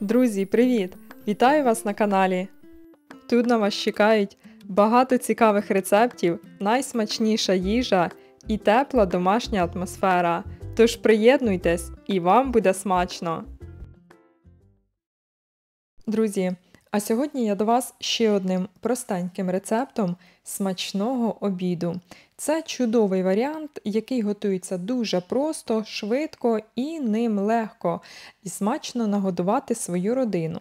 Друзі, привіт! Вітаю вас на каналі! Тут на вас чекають багато цікавих рецептів, найсмачніша їжа і тепла домашня атмосфера. Тож приєднуйтесь і вам буде смачно! Друзі, а сьогодні я до вас ще одним простеньким рецептом смачного обіду. Це чудовий варіант, який готується дуже просто, швидко і ним легко і смачно нагодувати свою родину.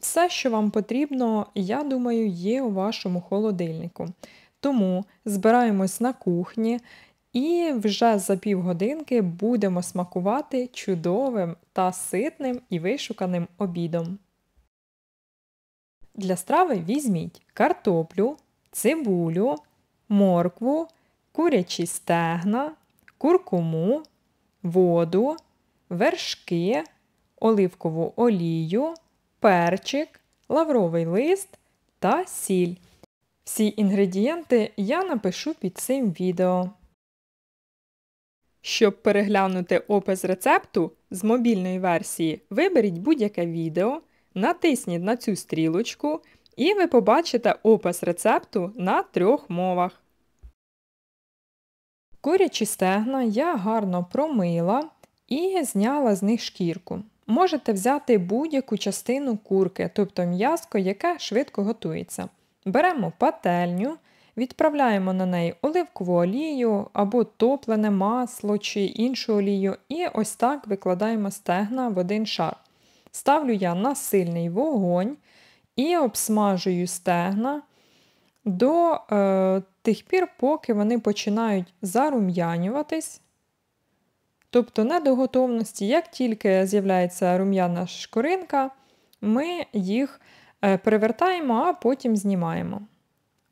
Все, що вам потрібно, я думаю, є у вашому холодильнику. Тому збираємось на кухні. І вже за півгодинки будемо смакувати чудовим та ситним і вишуканим обідом. Для страви візьміть картоплю, цибулю, моркву, курячі стегна, куркуму, воду, вершки, оливкову олію, перчик, лавровий лист та сіль. Всі інгредієнти я напишу під цим відео. Щоб переглянути опис рецепту з мобільної версії, виберіть будь-яке відео. Натисніть на цю стрілочку і ви побачите опис рецепту на трьох мовах. Курячі стегна я гарно промила і зняла з них шкірку. Можете взяти будь-яку частину курки, тобто м'язко, яке швидко готується. Беремо пательню, відправляємо на неї оливкову олію або топлене масло чи іншу олію і ось так викладаємо стегна в один шар. Ставлю я на сильний вогонь і обсмажую стегна до е, тих пір, поки вони починають зарум'янюватись. Тобто, не до готовності, як тільки з'являється рум'яна шкоринка, ми їх е, перевертаємо, а потім знімаємо.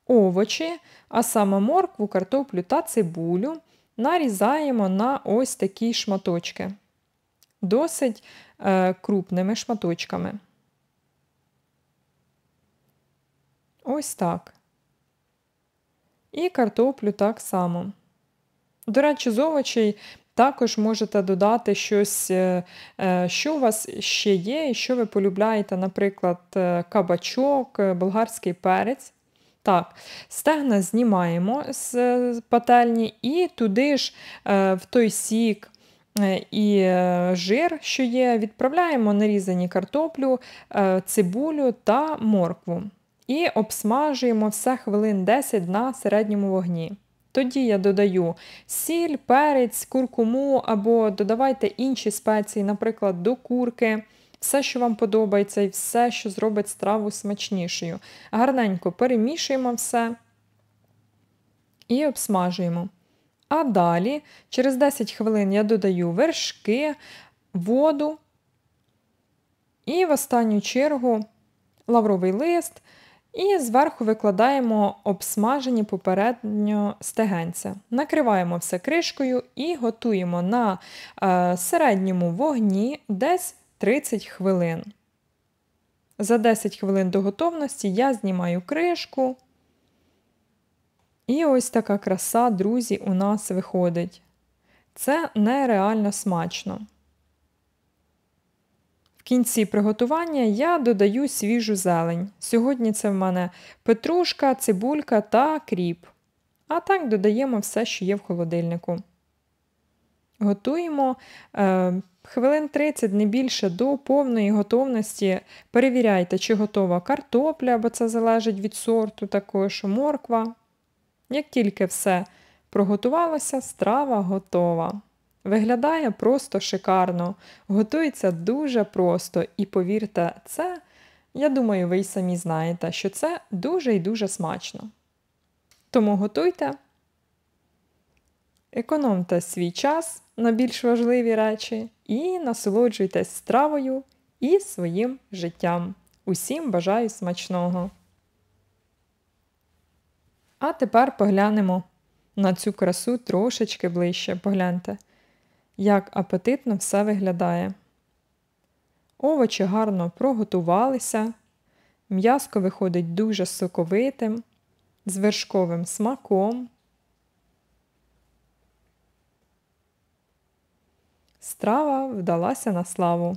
Овочі, а саме моркву, картоплю та цибулю нарізаємо на ось такі шматочки досить е, крупними шматочками. Ось так. І картоплю так само. До речі, з овочей також можете додати щось, е, е, що у вас ще є, і що ви полюбляєте, наприклад, е, кабачок, болгарський перець. Так, стегна знімаємо з пательні і туди ж в той сік. Е, і е, жир, що є, відправляємо нарізані картоплю, е, цибулю та моркву. І обсмажуємо все хвилин 10 на середньому вогні. Тоді я додаю сіль, перець, куркуму або додавайте інші спеції, наприклад, до курки, все, що вам подобається, і все, що зробить страву смачнішою. Гарненько перемішуємо все і обсмажуємо. А далі, через 10 хвилин, я додаю вершки, воду і в останню чергу лавровий лист. І зверху викладаємо обсмажені попередньо стегенця. Накриваємо все кришкою і готуємо на е, середньому вогні десь 30 хвилин. За 10 хвилин до готовності я знімаю кришку. І ось така краса, друзі, у нас виходить. Це нереально смачно. В кінці приготування я додаю свіжу зелень. Сьогодні це в мене петрушка, цибулька та кріп. А так додаємо все, що є в холодильнику. Готуємо е, хвилин 30, не більше до повної готовності. Перевіряйте, чи готова картопля, бо це залежить від сорту, також морква. Як тільки все проготувалося, страва готова. Виглядає просто шикарно, готується дуже просто і, повірте, це, я думаю, ви й самі знаєте, що це дуже і дуже смачно. Тому готуйте, економте свій час на більш важливі речі і насолоджуйтесь стравою і своїм життям. Усім бажаю смачного! А тепер поглянемо на цю красу трошечки ближче. Погляньте, як апетитно все виглядає. Овочі гарно проготувалися, м'яско виходить дуже соковитим, з вершковим смаком. Страва вдалася на славу.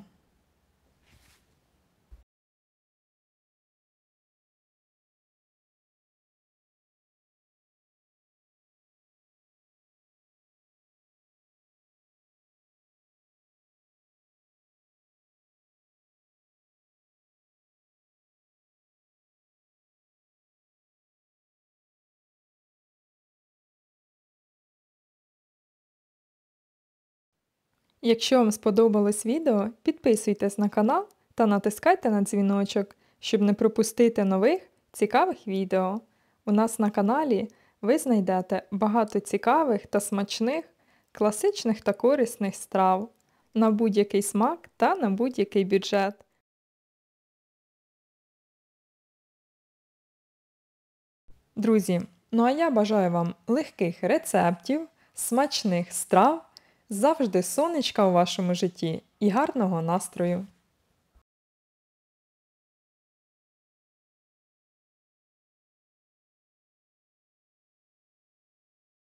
Якщо вам сподобалось відео, підписуйтесь на канал та натискайте на дзвіночок, щоб не пропустити нових цікавих відео. У нас на каналі ви знайдете багато цікавих та смачних, класичних та корисних страв на будь-який смак та на будь-який бюджет. Друзі, ну а я бажаю вам легких рецептів, смачних страв завжди сонечка у вашому житті і гарного настрою!